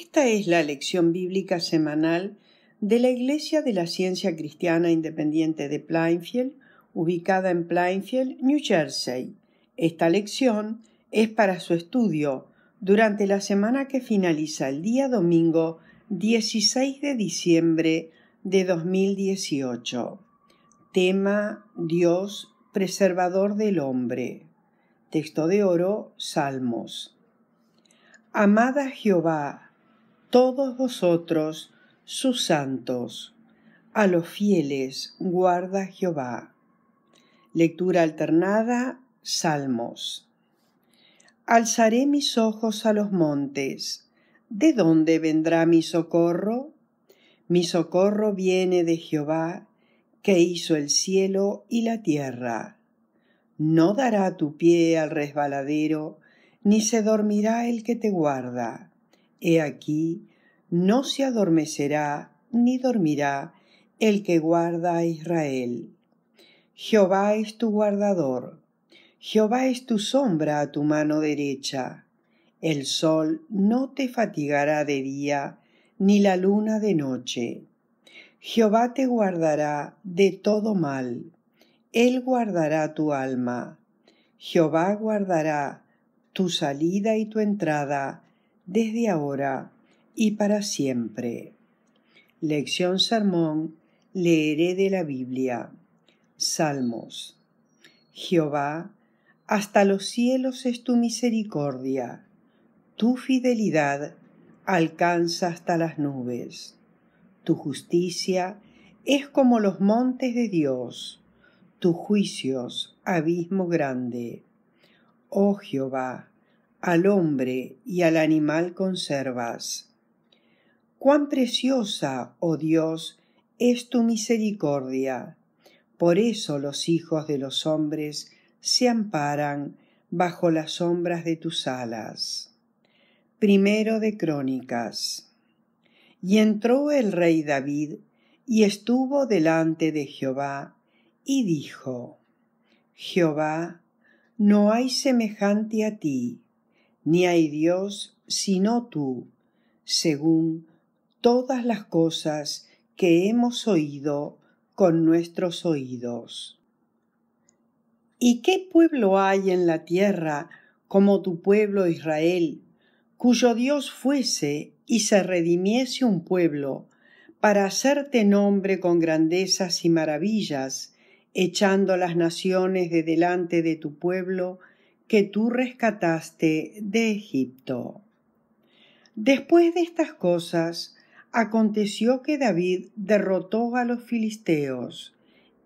Esta es la lección bíblica semanal de la Iglesia de la Ciencia Cristiana Independiente de Plainfield, ubicada en Plainfield, New Jersey. Esta lección es para su estudio durante la semana que finaliza el día domingo 16 de diciembre de 2018. Tema Dios preservador del hombre. Texto de oro, Salmos. Amada Jehová, todos vosotros, sus santos. A los fieles guarda Jehová. Lectura alternada, Salmos. Alzaré mis ojos a los montes. ¿De dónde vendrá mi socorro? Mi socorro viene de Jehová, que hizo el cielo y la tierra. No dará tu pie al resbaladero, ni se dormirá el que te guarda He aquí, no se adormecerá ni dormirá el que guarda a Israel. Jehová es tu guardador, Jehová es tu sombra a tu mano derecha. El sol no te fatigará de día, ni la luna de noche. Jehová te guardará de todo mal, Él guardará tu alma. Jehová guardará tu salida y tu entrada desde ahora y para siempre. Lección Sermón. Leeré de la Biblia. Salmos. Jehová, hasta los cielos es tu misericordia. Tu fidelidad alcanza hasta las nubes. Tu justicia es como los montes de Dios, tus juicios abismo grande. Oh Jehová, al hombre y al animal conservas. Cuán preciosa, oh Dios, es tu misericordia. Por eso los hijos de los hombres se amparan bajo las sombras de tus alas. Primero de Crónicas. Y entró el rey David y estuvo delante de Jehová y dijo, Jehová, no hay semejante a ti ni hay Dios sino tú, según todas las cosas que hemos oído con nuestros oídos. ¿Y qué pueblo hay en la tierra como tu pueblo Israel, cuyo Dios fuese y se redimiese un pueblo, para hacerte nombre con grandezas y maravillas, echando las naciones de delante de tu pueblo, que tú rescataste de Egipto. Después de estas cosas, aconteció que David derrotó a los filisteos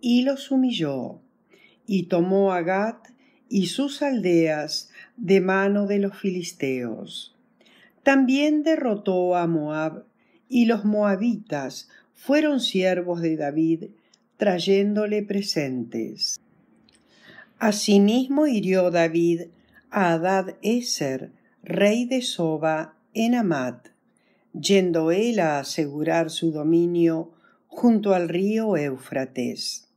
y los humilló, y tomó a y sus aldeas de mano de los filisteos. También derrotó a Moab, y los moabitas fueron siervos de David, trayéndole presentes. Asimismo hirió David a Adad Eser, rey de Soba, en Amat, yendo él a asegurar su dominio junto al río Éufrates.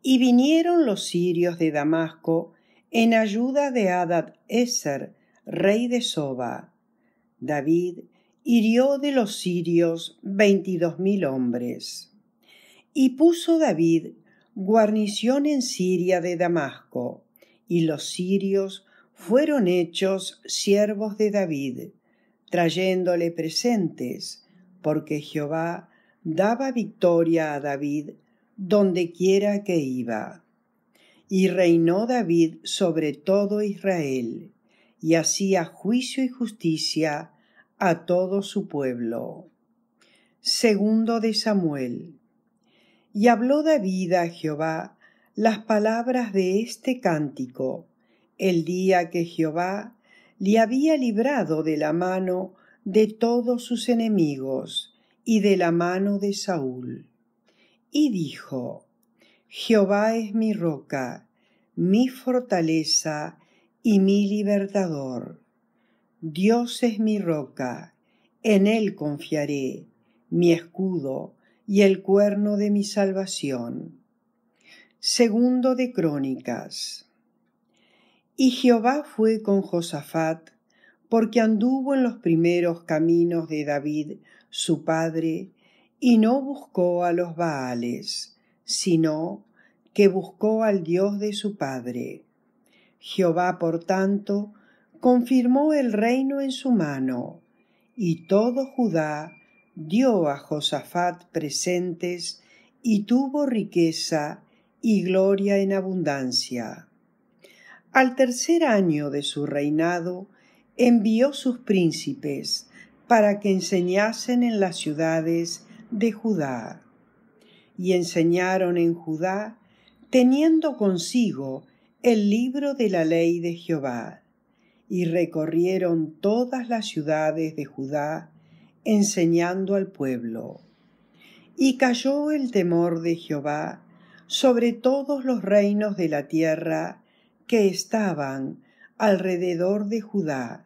Y vinieron los sirios de Damasco en ayuda de Adad Eser, rey de Soba. David hirió de los sirios veintidós mil hombres. Y puso David guarnición en Siria de Damasco, y los sirios fueron hechos siervos de David, trayéndole presentes, porque Jehová daba victoria a David dondequiera que iba. Y reinó David sobre todo Israel, y hacía juicio y justicia a todo su pueblo. Segundo de Samuel y habló David a Jehová las palabras de este cántico, el día que Jehová le había librado de la mano de todos sus enemigos y de la mano de Saúl. Y dijo, Jehová es mi roca, mi fortaleza y mi libertador. Dios es mi roca, en él confiaré, mi escudo, y el cuerno de mi salvación. Segundo de Crónicas. Y Jehová fue con Josafat, porque anduvo en los primeros caminos de David, su padre, y no buscó a los Baales, sino que buscó al Dios de su padre. Jehová, por tanto, confirmó el reino en su mano, y todo Judá dio a Josafat presentes y tuvo riqueza y gloria en abundancia. Al tercer año de su reinado envió sus príncipes para que enseñasen en las ciudades de Judá. Y enseñaron en Judá, teniendo consigo el libro de la ley de Jehová, y recorrieron todas las ciudades de Judá enseñando al pueblo. Y cayó el temor de Jehová sobre todos los reinos de la tierra que estaban alrededor de Judá,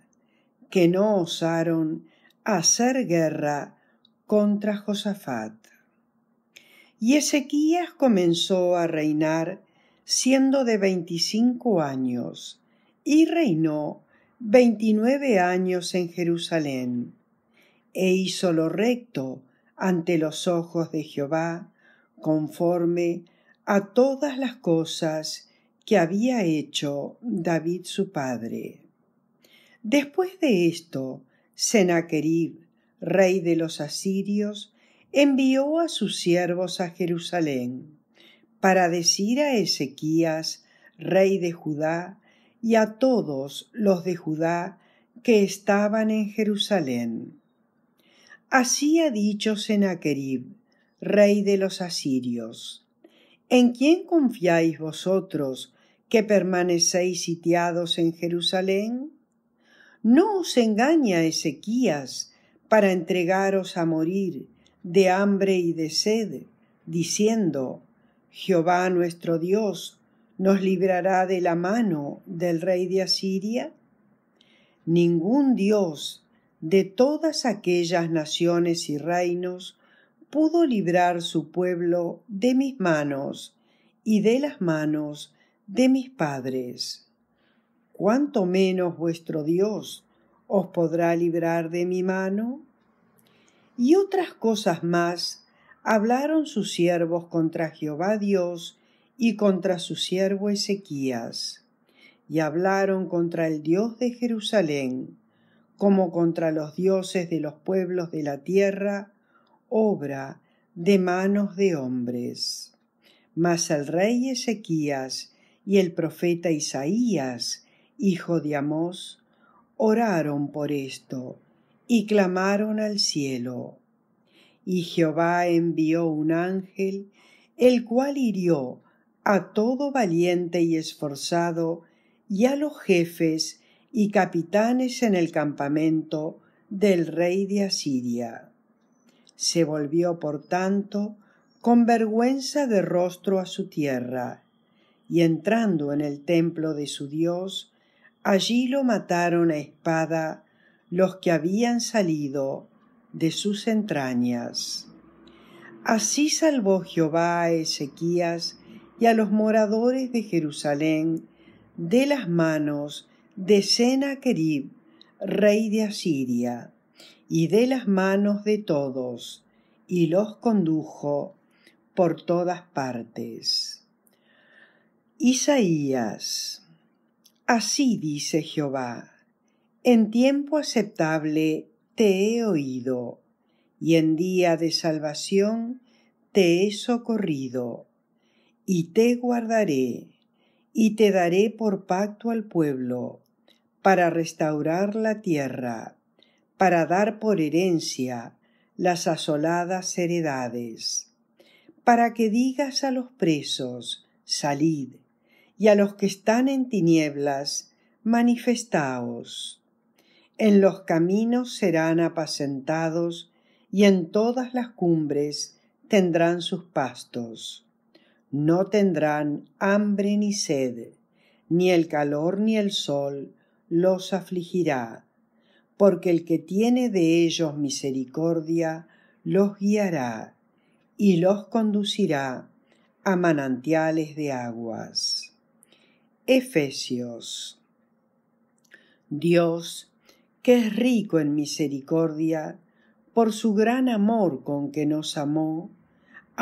que no osaron hacer guerra contra Josafat. Y Ezequías comenzó a reinar siendo de veinticinco años, y reinó veintinueve años en Jerusalén e hizo lo recto ante los ojos de Jehová, conforme a todas las cosas que había hecho David su padre. Después de esto, Sennacherib, rey de los asirios, envió a sus siervos a Jerusalén para decir a Ezequías, rey de Judá, y a todos los de Judá que estaban en Jerusalén Así ha dicho Sennacherib, rey de los asirios. ¿En quién confiáis vosotros que permanecéis sitiados en Jerusalén? No os engaña Ezequías para entregaros a morir de hambre y de sed, diciendo Jehová nuestro Dios nos librará de la mano del rey de Asiria? Ningún Dios de todas aquellas naciones y reinos pudo librar su pueblo de mis manos y de las manos de mis padres. ¿Cuánto menos vuestro Dios os podrá librar de mi mano? Y otras cosas más hablaron sus siervos contra Jehová Dios y contra su siervo Ezequías, y hablaron contra el Dios de Jerusalén como contra los dioses de los pueblos de la tierra, obra de manos de hombres. Mas el rey Ezequías y el profeta Isaías, hijo de Amós, oraron por esto y clamaron al cielo. Y Jehová envió un ángel, el cual hirió a todo valiente y esforzado y a los jefes y capitanes en el campamento del rey de Asiria. Se volvió, por tanto, con vergüenza de rostro a su tierra, y entrando en el templo de su Dios, allí lo mataron a espada los que habían salido de sus entrañas. Así salvó Jehová a Ezequías y a los moradores de Jerusalén de las manos de Senaquerib, rey de Asiria, y de las manos de todos, y los condujo por todas partes. Isaías. Así dice Jehová, en tiempo aceptable te he oído, y en día de salvación te he socorrido, y te guardaré y te daré por pacto al pueblo, para restaurar la tierra, para dar por herencia las asoladas heredades, para que digas a los presos, salid, y a los que están en tinieblas, manifestaos. En los caminos serán apacentados, y en todas las cumbres tendrán sus pastos no tendrán hambre ni sed, ni el calor ni el sol los afligirá, porque el que tiene de ellos misericordia los guiará y los conducirá a manantiales de aguas. Efesios Dios, que es rico en misericordia, por su gran amor con que nos amó,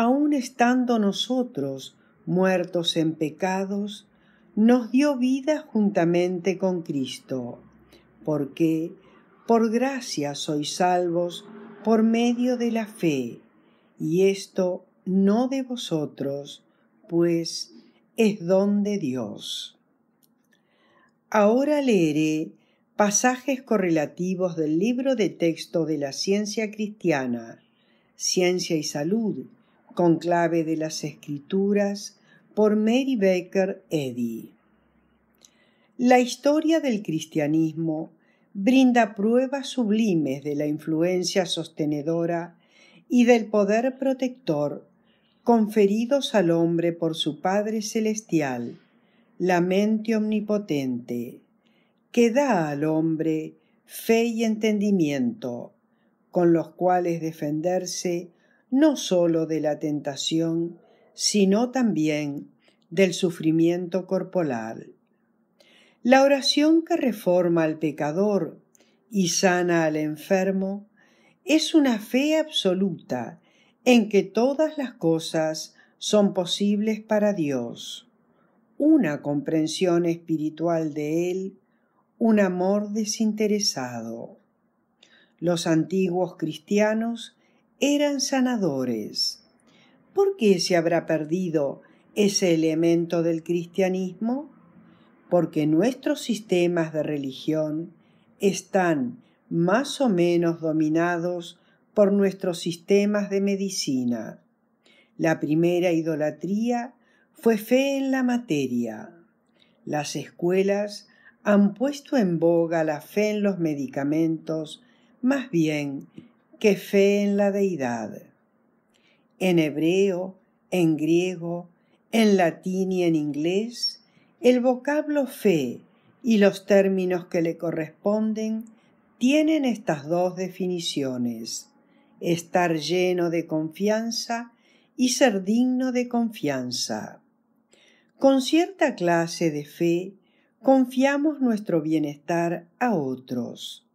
aun estando nosotros muertos en pecados, nos dio vida juntamente con Cristo, porque por gracia sois salvos por medio de la fe, y esto no de vosotros, pues es don de Dios. Ahora leeré pasajes correlativos del libro de texto de la ciencia cristiana, Ciencia y Salud, Conclave de las Escrituras por Mary Baker Eddy. La historia del cristianismo brinda pruebas sublimes de la influencia sostenedora y del poder protector conferidos al hombre por su Padre Celestial, la mente omnipotente, que da al hombre fe y entendimiento, con los cuales defenderse no sólo de la tentación, sino también del sufrimiento corporal. La oración que reforma al pecador y sana al enfermo es una fe absoluta en que todas las cosas son posibles para Dios, una comprensión espiritual de Él, un amor desinteresado. Los antiguos cristianos eran sanadores. ¿Por qué se habrá perdido ese elemento del cristianismo? Porque nuestros sistemas de religión están más o menos dominados por nuestros sistemas de medicina. La primera idolatría fue fe en la materia. Las escuelas han puesto en boga la fe en los medicamentos más bien que fe en la deidad. En hebreo, en griego, en latín y en inglés, el vocablo fe y los términos que le corresponden tienen estas dos definiciones, estar lleno de confianza y ser digno de confianza. Con cierta clase de fe confiamos nuestro bienestar a otros.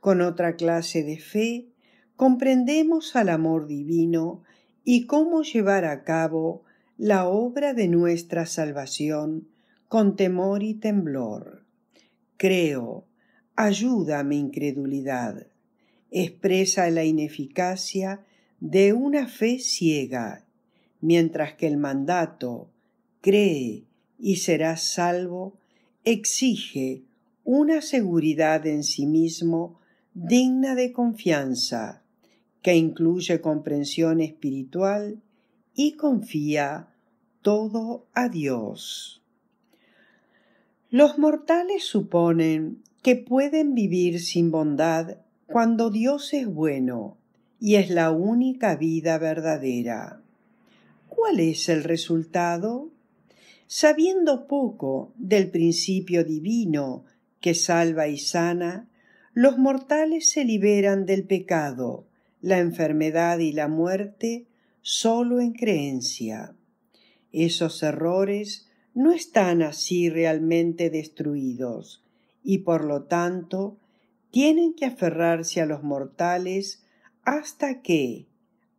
Con otra clase de fe comprendemos al amor divino y cómo llevar a cabo la obra de nuestra salvación con temor y temblor. Creo, ayuda mi incredulidad, expresa la ineficacia de una fe ciega, mientras que el mandato cree y serás salvo exige una seguridad en sí mismo digna de confianza que incluye comprensión espiritual y confía todo a Dios. Los mortales suponen que pueden vivir sin bondad cuando Dios es bueno y es la única vida verdadera. ¿Cuál es el resultado? Sabiendo poco del principio divino que salva y sana, los mortales se liberan del pecado la enfermedad y la muerte solo en creencia. Esos errores no están así realmente destruidos y por lo tanto tienen que aferrarse a los mortales hasta que,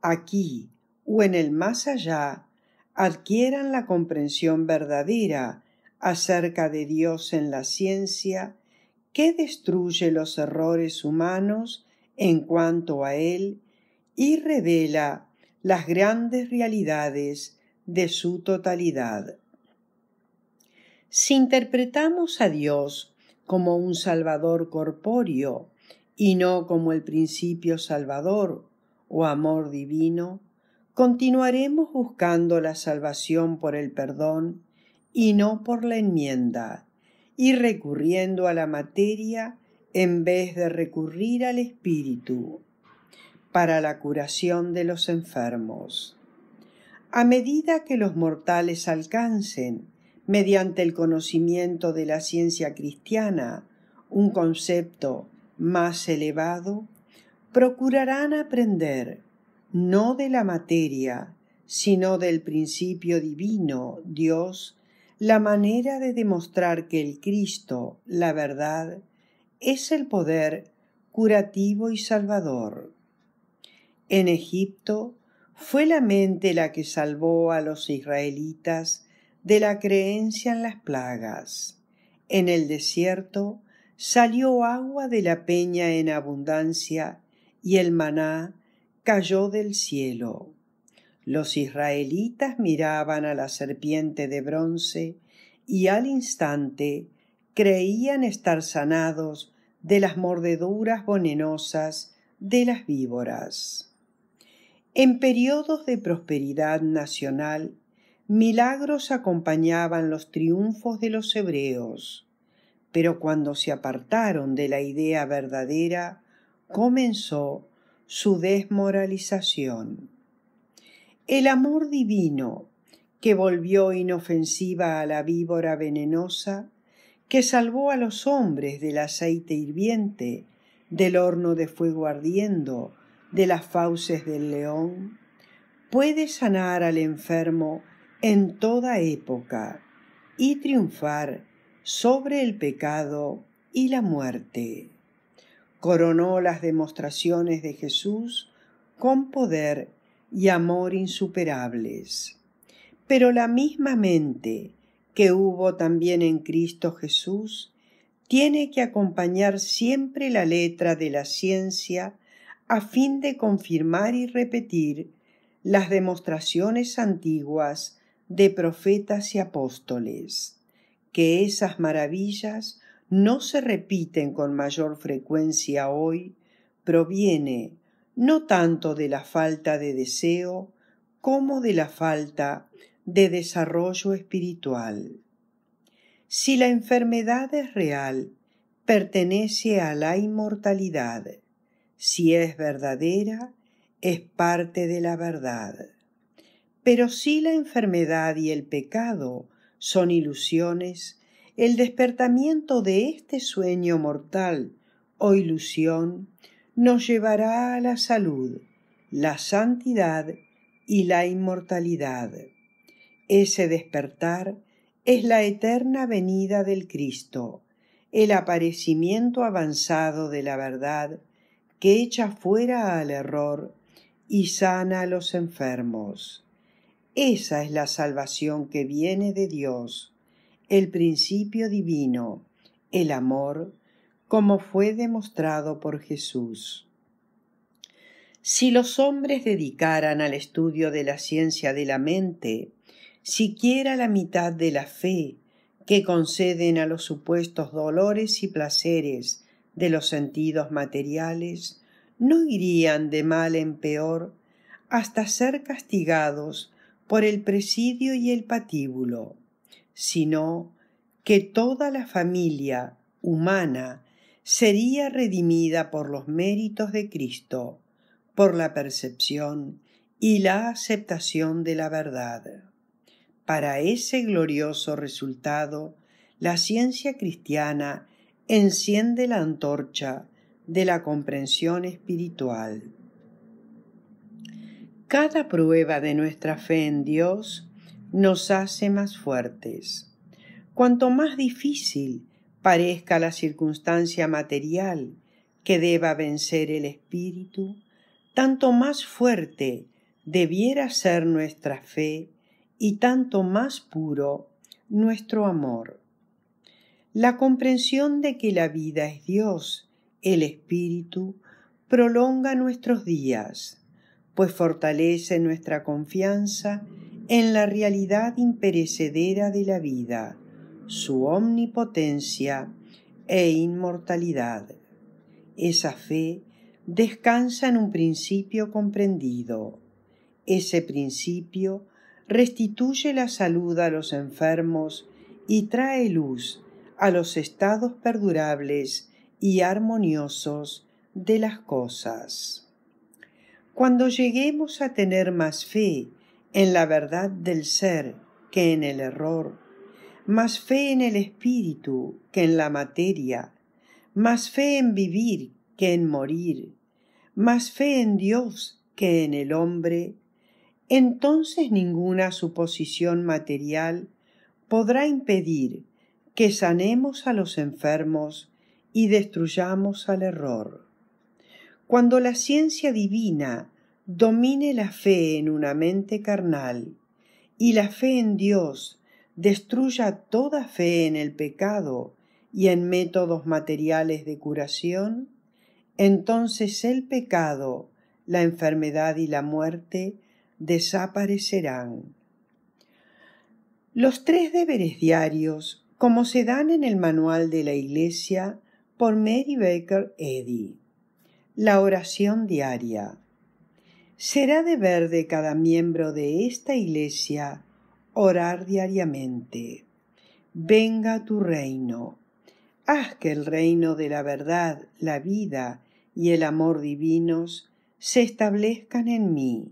aquí o en el más allá, adquieran la comprensión verdadera acerca de Dios en la ciencia que destruye los errores humanos en cuanto a él y revela las grandes realidades de su totalidad. Si interpretamos a Dios como un Salvador corpóreo y no como el principio salvador o amor divino, continuaremos buscando la salvación por el perdón y no por la enmienda, y recurriendo a la materia en vez de recurrir al Espíritu para la curación de los enfermos. A medida que los mortales alcancen, mediante el conocimiento de la ciencia cristiana, un concepto más elevado, procurarán aprender no de la materia, sino del principio divino, Dios, la manera de demostrar que el Cristo, la verdad, es el poder curativo y salvador. En Egipto fue la mente la que salvó a los israelitas de la creencia en las plagas. En el desierto salió agua de la peña en abundancia y el maná cayó del cielo. Los israelitas miraban a la serpiente de bronce y al instante creían estar sanados de las mordeduras venenosas de las víboras. En periodos de prosperidad nacional, milagros acompañaban los triunfos de los hebreos, pero cuando se apartaron de la idea verdadera, comenzó su desmoralización. El amor divino, que volvió inofensiva a la víbora venenosa, que salvó a los hombres del aceite hirviente, del horno de fuego ardiendo, de las fauces del león, puede sanar al enfermo en toda época y triunfar sobre el pecado y la muerte. Coronó las demostraciones de Jesús con poder y amor insuperables. Pero la misma mente que hubo también en Cristo Jesús tiene que acompañar siempre la letra de la ciencia a fin de confirmar y repetir las demostraciones antiguas de profetas y apóstoles, que esas maravillas no se repiten con mayor frecuencia hoy, proviene no tanto de la falta de deseo como de la falta de desarrollo espiritual. Si la enfermedad es real, pertenece a la inmortalidad. Si es verdadera, es parte de la verdad. Pero si la enfermedad y el pecado son ilusiones, el despertamiento de este sueño mortal o ilusión nos llevará a la salud, la santidad y la inmortalidad. Ese despertar es la eterna venida del Cristo, el aparecimiento avanzado de la verdad que echa fuera al error y sana a los enfermos. Esa es la salvación que viene de Dios, el principio divino, el amor, como fue demostrado por Jesús. Si los hombres dedicaran al estudio de la ciencia de la mente siquiera la mitad de la fe que conceden a los supuestos dolores y placeres de los sentidos materiales, no irían de mal en peor hasta ser castigados por el presidio y el patíbulo, sino que toda la familia humana sería redimida por los méritos de Cristo, por la percepción y la aceptación de la verdad. Para ese glorioso resultado, la ciencia cristiana enciende la antorcha de la comprensión espiritual. Cada prueba de nuestra fe en Dios nos hace más fuertes. Cuanto más difícil parezca la circunstancia material que deba vencer el espíritu, tanto más fuerte debiera ser nuestra fe y tanto más puro nuestro amor. La comprensión de que la vida es Dios, el Espíritu, prolonga nuestros días, pues fortalece nuestra confianza en la realidad imperecedera de la vida, su omnipotencia e inmortalidad. Esa fe descansa en un principio comprendido. Ese principio restituye la salud a los enfermos y trae luz a los estados perdurables y armoniosos de las cosas. Cuando lleguemos a tener más fe en la verdad del ser que en el error, más fe en el espíritu que en la materia, más fe en vivir que en morir, más fe en Dios que en el hombre, entonces ninguna suposición material podrá impedir que sanemos a los enfermos y destruyamos al error. Cuando la ciencia divina domine la fe en una mente carnal y la fe en Dios destruya toda fe en el pecado y en métodos materiales de curación, entonces el pecado, la enfermedad y la muerte desaparecerán. Los tres deberes diarios, como se dan en el manual de la Iglesia por Mary Baker Eddy. La oración diaria. Será deber de cada miembro de esta Iglesia orar diariamente. Venga tu reino. Haz que el reino de la verdad, la vida y el amor divinos se establezcan en mí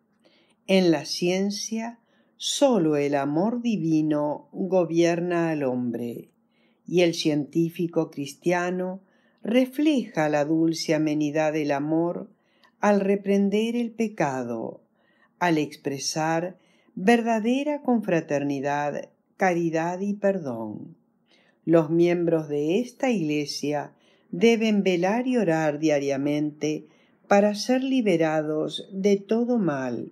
en la ciencia, sólo el amor divino gobierna al hombre, y el científico cristiano refleja la dulce amenidad del amor al reprender el pecado, al expresar verdadera confraternidad, caridad y perdón. Los miembros de esta Iglesia deben velar y orar diariamente para ser liberados de todo mal